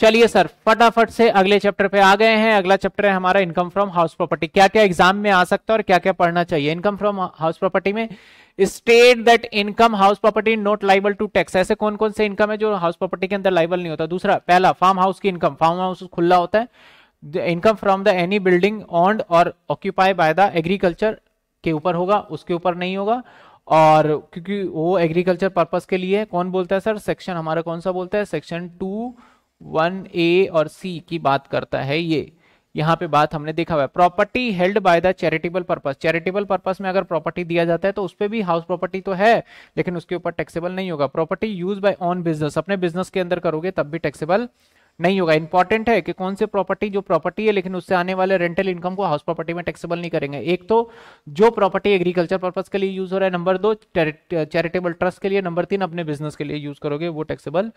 चलिए सर फटाफट से अगले चैप्टर पे आ गए हैं अगला चैप्टर है हमारा इनकम फ्रॉम हाउस प्रॉपर्टी क्या क्या एग्जाम में आ सकता है और क्या क्या पढ़ना चाहिए इनकम फ्रॉम हाउस प्रॉपर्टी में state that income house property not liable to tax ऐसे कौन कौन से इनकम है जो हाउस प्रॉपर्टी के अंदर लाइबल नहीं होता दूसरा पहला फार्म हाउस की इनकम फार्म हाउस खुला होता है income from the any building owned और ऑक्यूपाई बाय द एग्रीकल्चर के ऊपर होगा उसके ऊपर नहीं होगा और क्योंकि वो एग्रीकल्चर पर्पज के लिए कौन बोलता है सर सेक्शन हमारा कौन सा बोलता है सेक्शन टू वन ए और सी की बात करता है ये यहाँ पे बात हमने देखा हुआ है property held by the charitable purpose charitable purpose में अगर प्रॉपर्टी दिया जाता है तो उस पर भी हाउस प्रॉपर्टी तो है लेकिन उसके ऊपर टैक्सेबल नहीं होगा property use by on business अपने बिजनेस के अंदर करोगे तब भी टैक्सेबल नहीं होगा इंपॉर्टेंट है कि कौन से प्रॉपर्टी जो प्रॉपर्टी है लेकिन उससे आने वाले रेंटल इनकम को हाउस प्रॉपर्टी में टैक्सेबल नहीं करेंगे एक तो जो प्रॉपर्टी एग्रीकल्चर पर्पज के लिए यूज हो रहा है नंबर दो चैरिटेबल ट्रस्ट के लिए नंबर तीन अपने बिजनेस के लिए यूज करोगे वो टैक्सेबल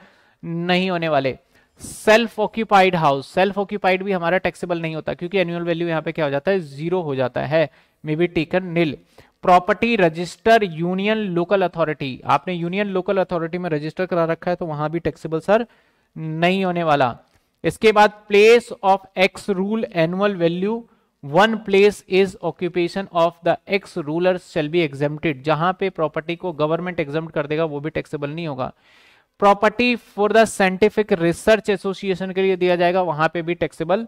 नहीं होने वाले self occupied house self occupied भी हमारा टैक्सेबल नहीं होता क्योंकि एनुअल वैल्यू यहाँ पे क्या हो जाता है जीरो हो जाता है may be taken nil property register union local authority आपने यूनियन लोकल अथॉरिटी में रजिस्टर करा रखा है तो वहां भी टैक्सेबल सर नहीं होने वाला इसके बाद place of ex rule annual value one place is occupation of the ex ruler shall be exempted जहां पे प्रॉपर्टी को गवर्नमेंट एग्जेप्ट कर देगा वो भी टैक्सेबल नहीं होगा property for the scientific research association के लिए दिया जाएगा वहां पे भी टैक्सेबल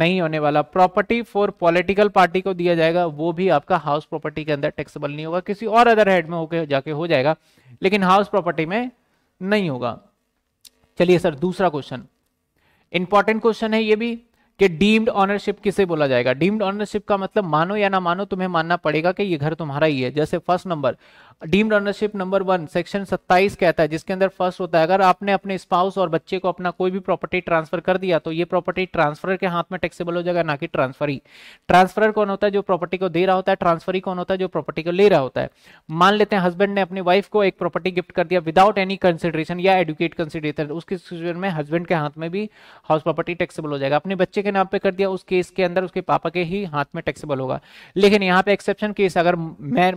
नहीं होने वाला प्रॉपर्टी फॉर पॉलिटिकल पार्टी को दिया जाएगा वो भी आपका हाउस प्रॉपर्टी के अंदर टैक्सेबल नहीं होगा किसी और अदर हेड में होके जाके हो जाएगा लेकिन हाउस प्रॉपर्टी में नहीं होगा चलिए सर दूसरा क्वेश्चन इंपॉर्टेंट क्वेश्चन है ये भी कि डीम्ड ऑनरशिप किसे बोला जाएगा डीम्ड ऑनरशिप का मतलब मानो या ना मानो तुम्हें मानना पड़ेगा कि ये घर तुम्हारा ही है जैसे first number deemed ownership number one section 27 कहता है जिसके अंदर फर्स्ट होता है अगर आपने अपने स्पाउस और बच्चे को अपना कोई भी प्रॉपर्टी ट्रांसफर कर दिया तो ये प्रॉपर्टी ट्रांसफर के हाथ में टैक्सेबल हो जाएगा ना कि ट्रांसफर ही ट्रांसफर कौन होता है जो प्रॉपर्टी को दे रहा होता है ट्रांसफर ही कौन होता है जो प्रॉपर्टी को ले रहा होता है मान लेते हैं हस्बैंड ने अपनी वाइफ को एक प्रॉपर्टी गिफ्ट कर दिया विदाउट एनी कंसिडरेशन या एडुकेट कंसिडरेशन उसके सिचुएशन में हस्बैंड के हाथ में भी हाउस प्रॉपर्टी टैक्सेबल हो जाएगा अपने बच्चे के नाम पे कर दिया उस केस के अंदर उसके पापा के ही हाथ में टैक्सेबल होगा लेकिन यहाँ पे एक्सेप्शन केस अगर मैं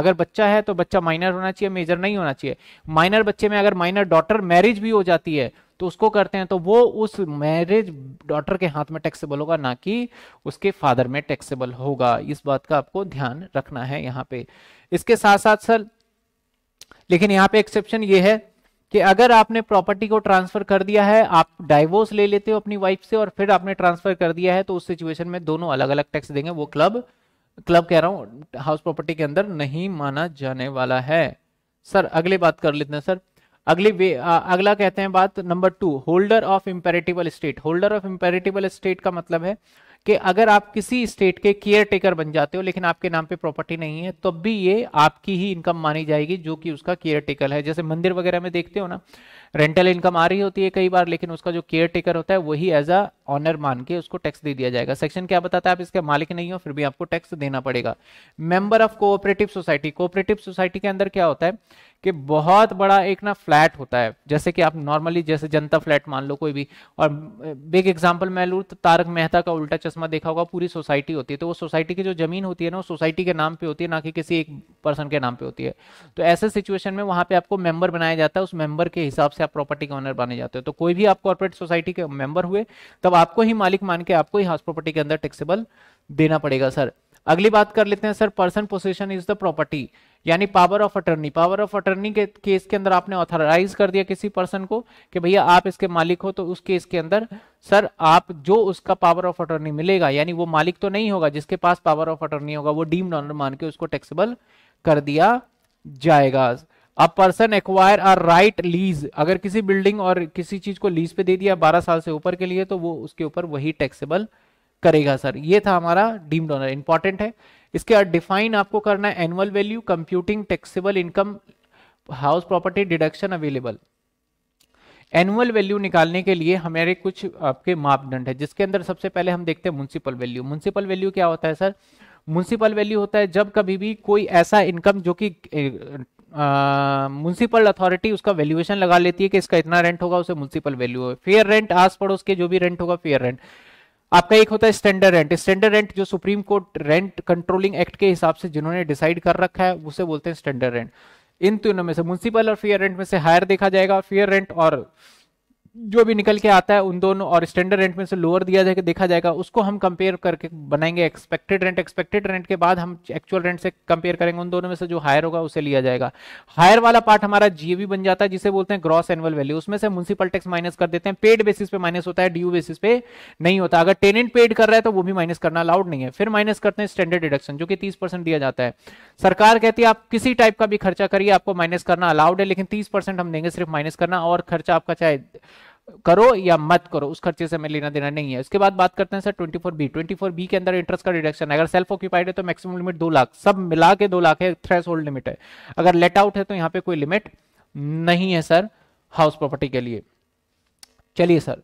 अगर बच्चा है तो बच्चा माइनर होना चाहिए मेजर नहीं होना चाहिए माइनर बच्चे में अगर माइनर डॉटर मैरिज भी हो जाती है तो उसको करते हैं तो वो उस मैरिज डॉटर के हाथ में टैक्सेबल होगा ना कि उसके फादर में टैक्सेबल होगा इस बात का आपको ध्यान रखना है यहाँ पे इसके साथ साथ सर लेकिन यहाँ पे एक्सेप्शन ये है कि अगर आपने प्रॉपर्टी को ट्रांसफर कर दिया है आप डाइवोर्स ले लेते हो अपनी वाइफ से और फिर आपने ट्रांसफर कर दिया है तो उस सिचुएशन में दोनों अलग अलग टैक्स देंगे वो क्लब क्लब कह रहा हूं हाउस प्रॉपर्टी के अंदर नहीं माना जाने वाला है सर अगले बात कर लेते हैं सर अगली वे आ, अगला कहते हैं बात number two holder of impartible state holder of impartible state का मतलब है कि अगर आप किसी स्टेट के केयर टेकर बन जाते हो लेकिन आपके नाम पे प्रॉपर्टी नहीं है तब तो भी ये आपकी ही इनकम मानी जाएगी जो कि उसका केयर टेकर है जैसे मंदिर वगैरह में देखते हो ना रेंटल इनकम आ रही होती है कई बार लेकिन उसका जो केयर टेकर होता है वही एज अ ऑनर मान के उसको टैक्स दे दिया जाएगा सेक्शन क्या बताता है आप इसके मालिक नहीं हो फिर भी आपको टैक्स देना पड़ेगा member of cooperative society cooperative society के अंदर क्या होता है कि बहुत बड़ा एक ना फ्लैट होता है जैसे कि आप नॉर्मली जैसे जनता फ्लैट मान लो कोई भी और बिग एग्जाम्पल मैं लूँ तो तारक मेहता का उल्टा चश्मा देखा होगा पूरी सोसाइटी होती है तो वो सोसाइटी की जो जमीन होती है ना वो सोसाइटी के नाम पे होती है ना कि किसी एक पर्सन के नाम पे होती है तो ऐसे सिचुएशन में वहाँ पे आपको मेंबर बनाया जाता है उस मेंबर के हिसाब से आप प्रॉपर्टी के ऑनर बने जाते हो तो कोई भी आप कॉर्पोरेट सोसाइटी के मेंबर हुए तब आपको ही मालिक मान के आपको ही हाउस प्रॉपर्टी के अंदर टैक्सेबल देना पड़ेगा सर अगली बात कर लेते हैं sir person position is the property यानी power of attorney power of attorney के केस के अंदर आपने ऑथराइज कर दिया किसी पर्सन को कि भैया आप इसके मालिक हो तो उस केस के अंदर सर आप जो उसका पावर ऑफ अटर्नी मिलेगा यानी वो मालिक तो नहीं होगा जिसके पास पावर ऑफ अटर्नी होगा वो डीम डॉनर मान के उसको टैक्सेबल कर दिया जाएगा a person acquire or right lease अगर किसी बिल्डिंग और किसी चीज को लीज पे दे दिया बारह साल से ऊपर के लिए तो वो उसके ऊपर वही टैक्सेबल करेगा सर ये था हमारा डीम्ड ऑनर इंपॉर्टेंट है इसके बाद डिफाइन आपको करना है annual value computing taxable income house property deduction available annual value निकालने के लिए हमारे कुछ आपके मापदंड है जिसके अंदर सबसे पहले हम देखते हैं म्यूनसिपल वैल्यू म्यूनसिपल वैल्यू क्या होता है सर म्यूनसिपल वैल्यू होता है जब कभी भी कोई ऐसा इनकम जो कि म्यूनसिपल अथॉरिटी उसका वैल्यूएशन लगा लेती है कि इसका इतना रेंट होगा उसे म्यूनसिपल वैल्यू है फेयर रेंट आस पड़ोस के जो भी रेंट होगा फेयर रेंट आपका एक होता है स्टैंडर्ड रेंट स्टैंडर्ड रेंट जो supreme court rent controlling act के हिसाब से जिन्होंने डिसाइड कर रखा है उसे बोलते हैं स्टैंडर्ड रेंट इन तीनों में से म्यूनसिपल और फेयर रेंट में से हायर देखा जाएगा फेयर रेंट और जो भी निकल के आता है उन दोनों और स्टैंडर्ड रेंट में से लोअर दिया जाएगा देखा जाएगा उसको हम कंपेयर करके बनाएंगे एक्सपेक्टेड रेंट एक्सपेक्टेड रेंट के बाद हम एक्चुअल रेंट से कंपेयर करेंगे उन दोनों में से जो हायर होगा उसे लिया जाएगा हायर वाला पार्ट हमारा जीएवी बन जाता है जिसे बोलते हैं ग्रॉस एनुअल वैल्यू उसमें से म्यूनसिपल टैक्स माइनस कर देते हैं पेड बेसिस पे माइनस होता है ड्यू बेसिस पे नहीं होता अगर टेनेंट पेड कर रहा है तो वो भी माइनस करना अलाउड नहीं है फिर माइनस करते हैं स्टैंडर्ड डिडक्शन जो कि तीस दिया जाता है सरकार कहती है आप किसी टाइप का भी खर्चा करिए आपको माइनस करना अलाउड है लेकिन तीस हम देंगे सिर्फ माइनस करना और खर्चा आपका चाहे करो या मत करो उस खर्चे से हमें लेना देना नहीं है उसके बाद बात करते हैं सर बी 24b बी के अंदर इंटरेस्ट का डिडक्शन अगर सेल्फ ऑक्यूपाइड है तो मैक्सिमम लिमिट दो लाख सब मिला के दो लाख है थ्रेस होल्ड लिमिट है अगर लेट आउट है तो यहाँ पे कोई लिमिट नहीं है सर हाउस प्रॉपर्टी के लिए चलिए सर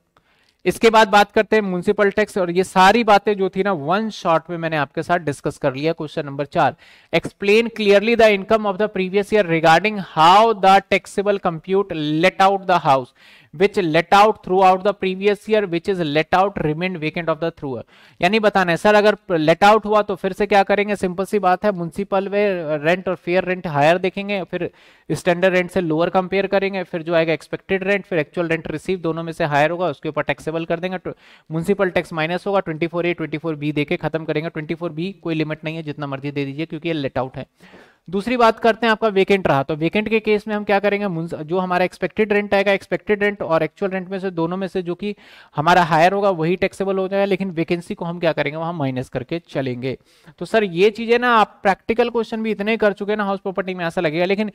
इसके बाद बात करते हैं म्यूनसिपल टैक्स और ये सारी बातें जो थी ना वन शॉट में मैंने आपके साथ डिस्कस कर लिया क्वेश्चन नंबर चार explain clearly the income of the previous year regarding how the taxable compute let out the house which let out throughout the previous year which is let out remain vacant of the through यानी बताना है sir अगर let out हुआ तो फिर से क्या करेंगे सिंपल सी बात है म्यूनसिपल वे रेंट और फेयर रेंट हायर देखेंगे फिर स्टैंडर्ड रेंट से लोअर कंपेयर करेंगे फिर जो आएगा एक्सपेक्टेड रेंट फिर एक्चुअल रेंट रिसीव दोनों में से हायर होगा उसके ऊपर टैक्सेबल कर देंगे म्यूनसिपल टैक्स माइनस होगा twenty four A twenty four B देखे खत्म करेंगे ट्वेंटी फोर बी कोई लिमिट नहीं है जितना मर्जी दे दीजिए क्योंकि ये लेट आउट है दूसरी बात करते हैं आपका वेकेंट रहा तो वेकेंट के केस में हम क्या करेंगे जो हमारा एक्सपेक्टेड रेंट आएगा एक्सपेक्टेड रेंट और एक्चुअल रेंट में से दोनों में से जो कि हमारा हायर होगा वही टैक्सेबल हो जाएगा लेकिन वेकेंसी को हम क्या करेंगे वहां माइनस करके चलेंगे तो सर ये चीजें ना आप प्रैक्टिकल क्वेश्चन भी इतने कर चुके हैं ना हाउस प्रॉपर्टी में ऐसा लगेगा लेकिन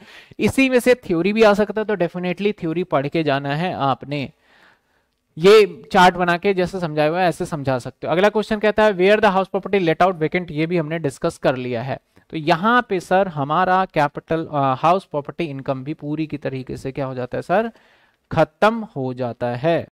इसी में से थ्योरी भी आ सकता है तो डेफिनेटली थ्योरी पढ़ के जाना है आपने ये चार्ट बना के जैसे समझाया हुआ है ऐसे समझा सकते हो अगला क्वेश्चन कहता है where the house property let out vacant ये भी हमने डिस्कस कर लिया है तो यहाँ पे सर हमारा कैपिटल हाउस प्रॉपर्टी इनकम भी पूरी की तरीके से क्या हो जाता है सर खत्म हो जाता है